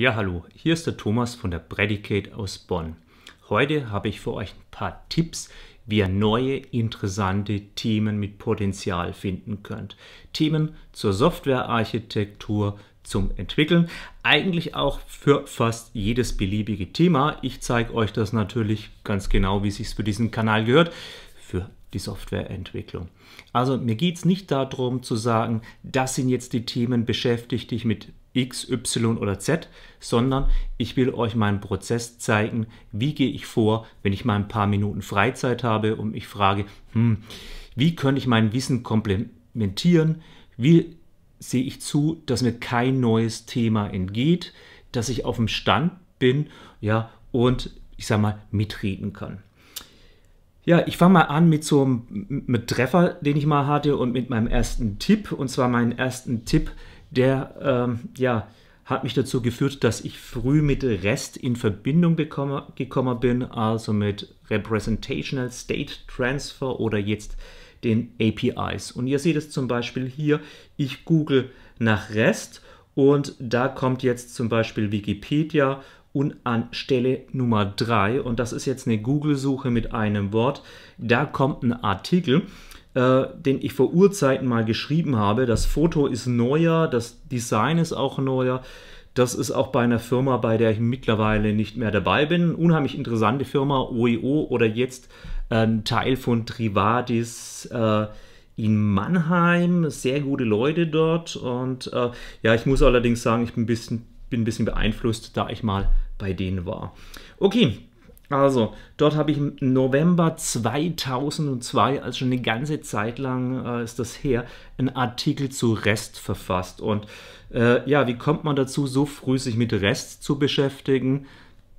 Ja, hallo, hier ist der Thomas von der Predicate aus Bonn. Heute habe ich für euch ein paar Tipps, wie ihr neue, interessante Themen mit Potenzial finden könnt. Themen zur Softwarearchitektur, zum Entwickeln, eigentlich auch für fast jedes beliebige Thema. Ich zeige euch das natürlich ganz genau, wie es sich für diesen Kanal gehört, für die Softwareentwicklung. Also mir geht es nicht darum zu sagen, das sind jetzt die Themen, beschäftigt dich mit X, Y oder Z, sondern ich will euch meinen Prozess zeigen, wie gehe ich vor, wenn ich mal ein paar Minuten Freizeit habe und mich frage, hm, wie könnte ich mein Wissen komplementieren, wie sehe ich zu, dass mir kein neues Thema entgeht, dass ich auf dem Stand bin, ja, und ich sag mal, mitreden kann. Ja, ich fange mal an mit so einem mit Treffer, den ich mal hatte und mit meinem ersten Tipp. Und zwar meinen ersten Tipp, der ähm, ja, hat mich dazu geführt, dass ich früh mit REST in Verbindung bekomme, gekommen bin, also mit Representational State Transfer oder jetzt den APIs. Und ihr seht es zum Beispiel hier, ich google nach REST und da kommt jetzt zum Beispiel Wikipedia und an Stelle Nummer 3, und das ist jetzt eine Google-Suche mit einem Wort, da kommt ein Artikel äh, den ich vor Urzeiten mal geschrieben habe. Das Foto ist neuer, das Design ist auch neuer. Das ist auch bei einer Firma, bei der ich mittlerweile nicht mehr dabei bin. Unheimlich interessante Firma, OEO e oder jetzt ein Teil von Trivadis äh, in Mannheim. Sehr gute Leute dort. Und äh, ja, ich muss allerdings sagen, ich bin ein bisschen, bin ein bisschen beeinflusst, da ich mal bei denen war. Okay, also, dort habe ich im November 2002, also schon eine ganze Zeit lang äh, ist das her, einen Artikel zu Rest verfasst. Und äh, ja, wie kommt man dazu, so früh sich mit Rest zu beschäftigen?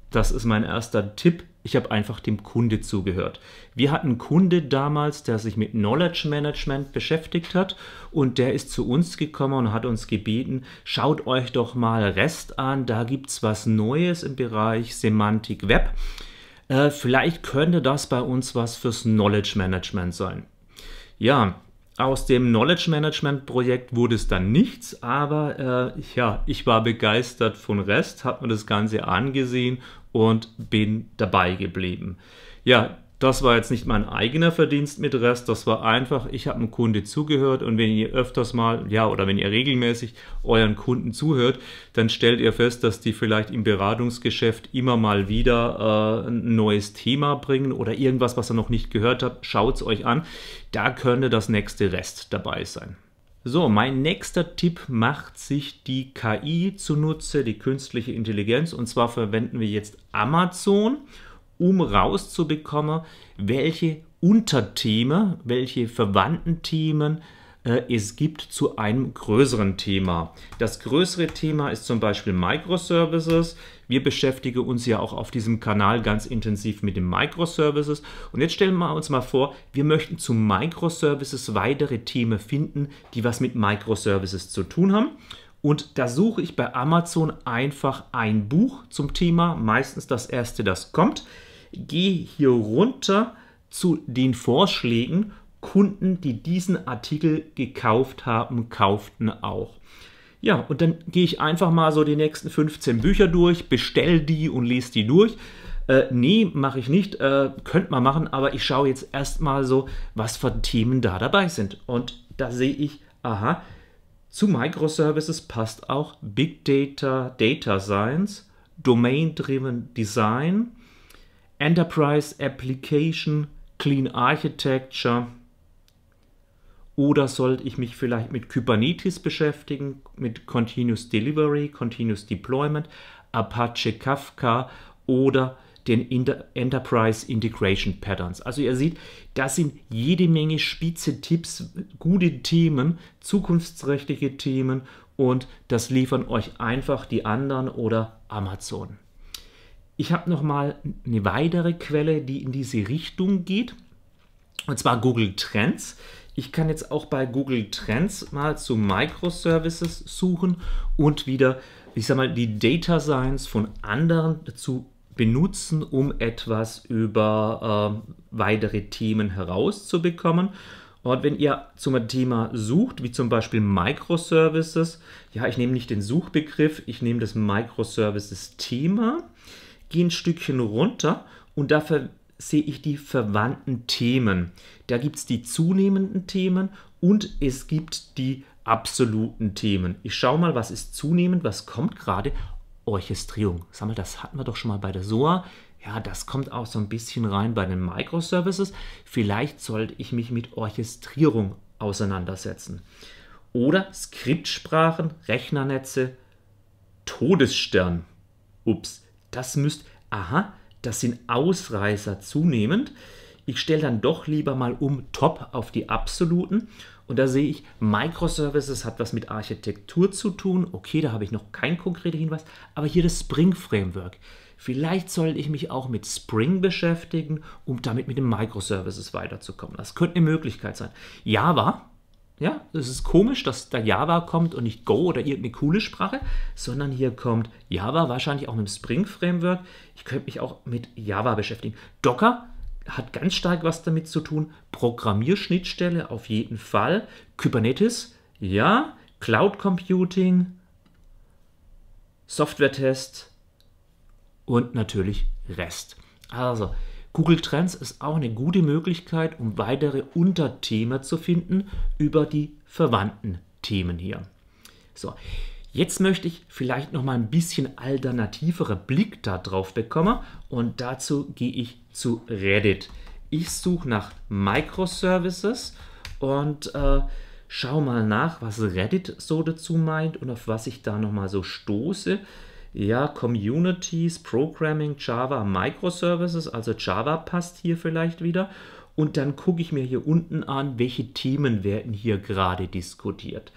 Das ist mein erster Tipp. Ich habe einfach dem Kunde zugehört. Wir hatten einen Kunde damals, der sich mit Knowledge Management beschäftigt hat und der ist zu uns gekommen und hat uns gebeten, schaut euch doch mal Rest an, da gibt es was Neues im Bereich Semantik Web. Äh, vielleicht könnte das bei uns was fürs Knowledge Management sein. Ja, aus dem Knowledge Management Projekt wurde es dann nichts, aber äh, ja, ich war begeistert von Rest, habe mir das Ganze angesehen und bin dabei geblieben. Ja, das war jetzt nicht mein eigener Verdienst mit Rest, das war einfach, ich habe einem Kunde zugehört und wenn ihr öfters mal, ja, oder wenn ihr regelmäßig euren Kunden zuhört, dann stellt ihr fest, dass die vielleicht im Beratungsgeschäft immer mal wieder äh, ein neues Thema bringen oder irgendwas, was ihr noch nicht gehört habt, schaut es euch an. Da könnte das nächste Rest dabei sein. So, mein nächster Tipp macht sich die KI zunutze, die künstliche Intelligenz. Und zwar verwenden wir jetzt Amazon um rauszubekommen, welche Unterthemen, welche verwandten Themen äh, es gibt zu einem größeren Thema. Das größere Thema ist zum Beispiel Microservices. Wir beschäftigen uns ja auch auf diesem Kanal ganz intensiv mit den Microservices. Und jetzt stellen wir uns mal vor, wir möchten zu Microservices weitere Themen finden, die was mit Microservices zu tun haben. Und da suche ich bei Amazon einfach ein Buch zum Thema, meistens das erste, das kommt. Geh hier runter zu den Vorschlägen. Kunden, die diesen Artikel gekauft haben, kauften auch. Ja, und dann gehe ich einfach mal so die nächsten 15 Bücher durch, bestell die und lese die durch. Äh, nee, mache ich nicht. Äh, könnte man machen, aber ich schaue jetzt erstmal so, was für Themen da dabei sind. Und da sehe ich, aha, zu Microservices passt auch Big Data, Data Science, Domain-Driven Design, Enterprise Application, Clean Architecture oder sollte ich mich vielleicht mit Kubernetes beschäftigen, mit Continuous Delivery, Continuous Deployment, Apache Kafka oder den Inter Enterprise Integration Patterns. Also ihr seht, das sind jede Menge spitze Tipps, gute Themen, zukunftsträchtige Themen und das liefern euch einfach die anderen oder Amazon. Ich habe noch mal eine weitere Quelle, die in diese Richtung geht, und zwar Google Trends. Ich kann jetzt auch bei Google Trends mal zu Microservices suchen und wieder, ich sag mal, die Data Science von anderen zu benutzen, um etwas über äh, weitere Themen herauszubekommen. Und wenn ihr zum Thema sucht, wie zum Beispiel Microservices, ja, ich nehme nicht den Suchbegriff, ich nehme das Microservices-Thema gehe ein Stückchen runter und da sehe ich die verwandten Themen. Da gibt es die zunehmenden Themen und es gibt die absoluten Themen. Ich schaue mal, was ist zunehmend, was kommt gerade. Orchestrierung. Sag mal, das hatten wir doch schon mal bei der SOA. Ja, das kommt auch so ein bisschen rein bei den Microservices. Vielleicht sollte ich mich mit Orchestrierung auseinandersetzen. Oder Skriptsprachen, Rechnernetze, Todesstern. Ups, das müsst, aha, das sind Ausreißer zunehmend. Ich stelle dann doch lieber mal um Top auf die absoluten. Und da sehe ich, Microservices hat was mit Architektur zu tun. Okay, da habe ich noch keinen konkreten Hinweis. Aber hier das Spring Framework. Vielleicht sollte ich mich auch mit Spring beschäftigen, um damit mit den Microservices weiterzukommen. Das könnte eine Möglichkeit sein. Java ja, es ist komisch, dass da Java kommt und nicht Go oder irgendeine coole Sprache, sondern hier kommt Java wahrscheinlich auch mit dem Spring Framework. Ich könnte mich auch mit Java beschäftigen. Docker hat ganz stark was damit zu tun. Programmierschnittstelle auf jeden Fall. Kubernetes, ja. Cloud Computing, Software-Test und natürlich Rest. Also, Google Trends ist auch eine gute Möglichkeit, um weitere Unterthemen zu finden über die verwandten Themen hier. So, jetzt möchte ich vielleicht noch mal ein bisschen alternativere Blick darauf bekommen und dazu gehe ich zu Reddit. Ich suche nach Microservices und äh, schau mal nach, was Reddit so dazu meint und auf was ich da noch mal so stoße. Ja, Communities, Programming, Java, Microservices, also Java passt hier vielleicht wieder. Und dann gucke ich mir hier unten an, welche Themen werden hier gerade diskutiert.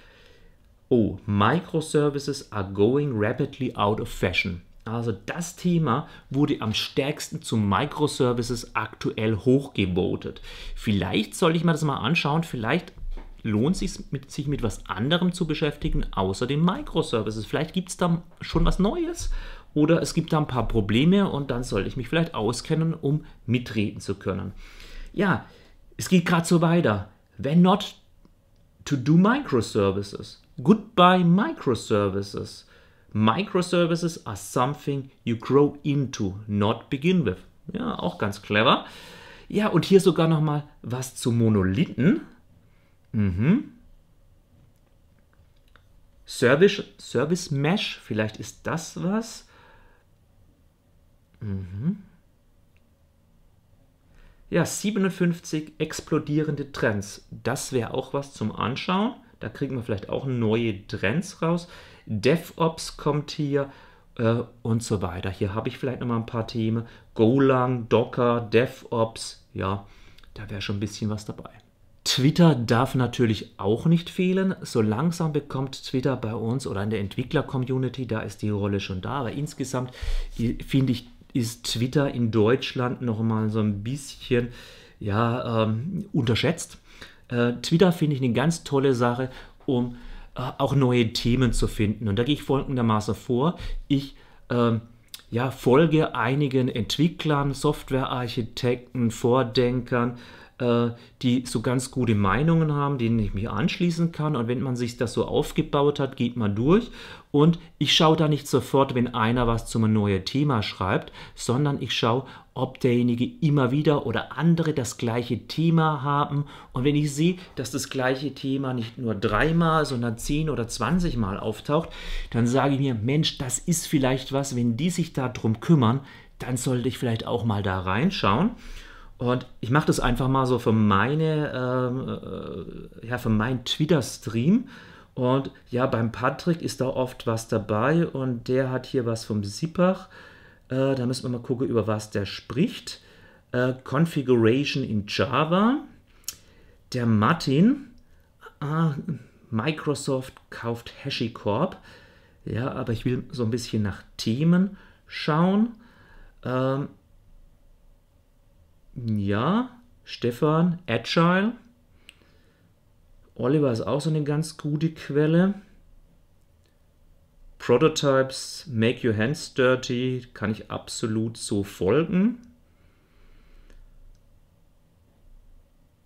Oh, Microservices are going rapidly out of fashion. Also das Thema wurde am stärksten zu Microservices aktuell hochgevotet. Vielleicht soll ich mir das mal anschauen, vielleicht lohnt es sich sich mit was anderem zu beschäftigen, außer den Microservices. Vielleicht gibt es da schon was Neues oder es gibt da ein paar Probleme und dann sollte ich mich vielleicht auskennen, um mitreden zu können. Ja, es geht gerade so weiter. When not to do microservices. Goodbye microservices. Microservices are something you grow into, not begin with. Ja, auch ganz clever. Ja, und hier sogar nochmal was zu Monolithen. Mhm. Service, Service Mesh, vielleicht ist das was. Mhm. Ja, 57 explodierende Trends. Das wäre auch was zum Anschauen. Da kriegen wir vielleicht auch neue Trends raus. DevOps kommt hier äh, und so weiter. Hier habe ich vielleicht nochmal ein paar Themen. Golang, Docker, DevOps. Ja, da wäre schon ein bisschen was dabei. Twitter darf natürlich auch nicht fehlen. So langsam bekommt Twitter bei uns oder in der Entwickler-Community, da ist die Rolle schon da. Aber insgesamt finde ich, ist Twitter in Deutschland nochmal so ein bisschen ja, ähm, unterschätzt. Äh, Twitter finde ich eine ganz tolle Sache, um äh, auch neue Themen zu finden. Und da gehe ich folgendermaßen vor. Ich ähm, ja, folge einigen Entwicklern, Softwarearchitekten, Vordenkern, äh, die so ganz gute Meinungen haben, denen ich mich anschließen kann. Und wenn man sich das so aufgebaut hat, geht man durch. Und ich schaue da nicht sofort, wenn einer was zum neuen Thema schreibt, sondern ich schaue, ob derjenige immer wieder oder andere das gleiche Thema haben. Und wenn ich sehe, dass das gleiche Thema nicht nur dreimal, sondern zehn oder zwanzigmal auftaucht, dann sage ich mir, Mensch, das ist vielleicht was, wenn die sich darum kümmern, dann sollte ich vielleicht auch mal da reinschauen. Und ich mache das einfach mal so für meine, ähm, äh, ja, für meinen Twitter-Stream. Und ja, beim Patrick ist da oft was dabei und der hat hier was vom Sipach. Äh, da müssen wir mal gucken, über was der spricht. Äh, Configuration in Java. Der Martin. Ah, Microsoft kauft HashiCorp. Ja, aber ich will so ein bisschen nach Themen schauen. Ähm, ja, Stefan, Agile. Oliver ist auch so eine ganz gute Quelle. Prototypes, Make Your Hands Dirty, kann ich absolut so folgen.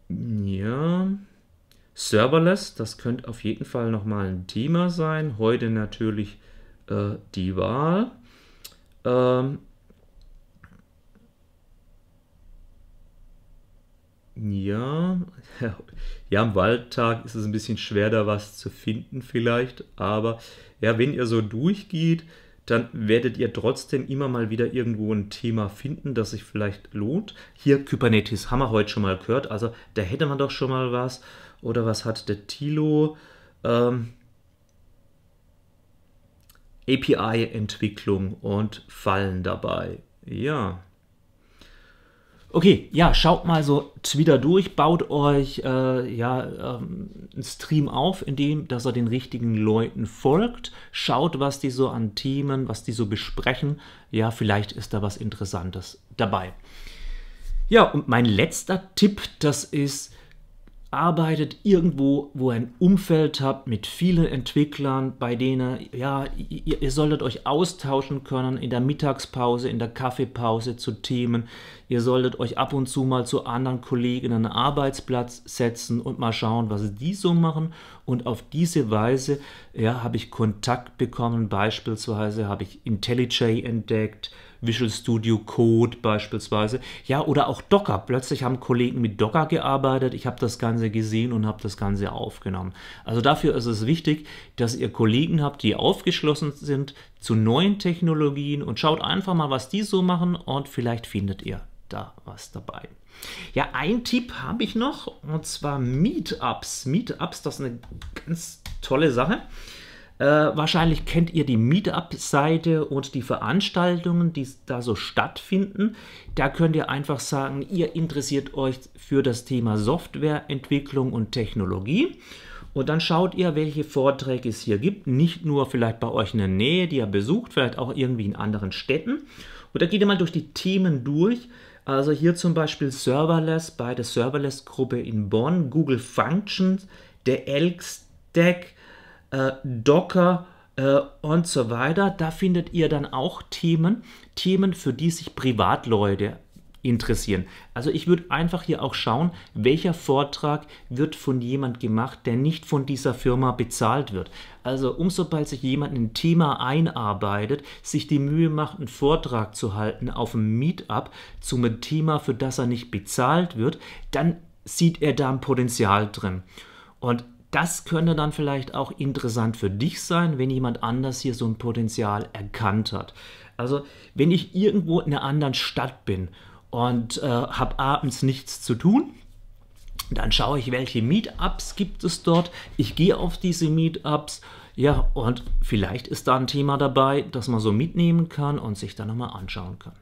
Ja. Serverless, das könnte auf jeden Fall nochmal ein Thema sein. Heute natürlich äh, die Wahl. Ähm, Ja, ja, am Waldtag ist es ein bisschen schwer, da was zu finden vielleicht, aber ja, wenn ihr so durchgeht, dann werdet ihr trotzdem immer mal wieder irgendwo ein Thema finden, das sich vielleicht lohnt. Hier Kubernetes haben wir heute schon mal gehört, also da hätte man doch schon mal was. Oder was hat der Tilo? Ähm, API-Entwicklung und Fallen dabei. Ja, Okay, ja, schaut mal so Twitter durch, baut euch äh, ja, ähm, einen Stream auf, indem dass er den richtigen Leuten folgt, schaut, was die so an Themen, was die so besprechen. Ja, vielleicht ist da was Interessantes dabei. Ja, und mein letzter Tipp, das ist, arbeitet irgendwo, wo ihr ein Umfeld habt mit vielen Entwicklern, bei denen ja, ihr, ihr, solltet euch austauschen können in der Mittagspause, in der Kaffeepause zu Themen. Ihr solltet euch ab und zu mal zu anderen Kollegen einen Arbeitsplatz setzen und mal schauen, was die so machen. Und auf diese Weise ja, habe ich Kontakt bekommen. Beispielsweise habe ich IntelliJ entdeckt, Visual Studio Code beispielsweise. Ja, oder auch Docker. Plötzlich haben Kollegen mit Docker gearbeitet. Ich habe das Ganze gesehen und habe das Ganze aufgenommen. Also dafür ist es wichtig, dass ihr Kollegen habt, die aufgeschlossen sind zu neuen Technologien und schaut einfach mal, was die so machen und vielleicht findet ihr da was dabei. Ja, ein Tipp habe ich noch und zwar Meetups. Meetups, das ist eine ganz tolle Sache. Äh, wahrscheinlich kennt ihr die Meetup-Seite und die Veranstaltungen, die da so stattfinden. Da könnt ihr einfach sagen, ihr interessiert euch für das Thema Softwareentwicklung und Technologie. Und dann schaut ihr, welche Vorträge es hier gibt. Nicht nur vielleicht bei euch in der Nähe, die ihr besucht, vielleicht auch irgendwie in anderen Städten. Und da geht ihr mal durch die Themen durch. Also hier zum Beispiel Serverless bei der Serverless-Gruppe in Bonn, Google Functions, der Elk Stack, äh, Docker äh, und so weiter. Da findet ihr dann auch Themen, Themen, für die sich Privatleute interessieren. Also ich würde einfach hier auch schauen, welcher Vortrag wird von jemand gemacht, der nicht von dieser Firma bezahlt wird. Also umso bald sich jemand in ein Thema einarbeitet, sich die Mühe macht, einen Vortrag zu halten auf einem Meetup zu einem Thema, für das er nicht bezahlt wird, dann sieht er da ein Potenzial drin. Und das könnte dann vielleicht auch interessant für dich sein, wenn jemand anders hier so ein Potenzial erkannt hat. Also wenn ich irgendwo in einer anderen Stadt bin und äh, habe abends nichts zu tun, dann schaue ich, welche Meetups gibt es dort. Ich gehe auf diese Meetups. Ja, und vielleicht ist da ein Thema dabei, das man so mitnehmen kann und sich dann nochmal anschauen kann.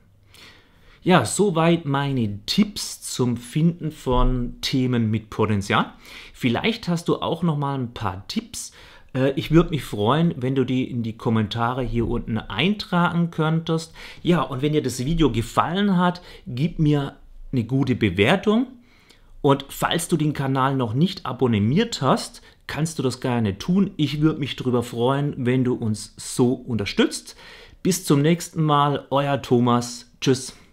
Ja, soweit meine Tipps zum Finden von Themen mit Potenzial. Vielleicht hast du auch noch mal ein paar Tipps. Äh, ich würde mich freuen, wenn du die in die Kommentare hier unten eintragen könntest. Ja, und wenn dir das Video gefallen hat, gib mir eine gute Bewertung. Und falls du den Kanal noch nicht abonniert hast, kannst du das gerne tun. Ich würde mich darüber freuen, wenn du uns so unterstützt. Bis zum nächsten Mal, euer Thomas. Tschüss.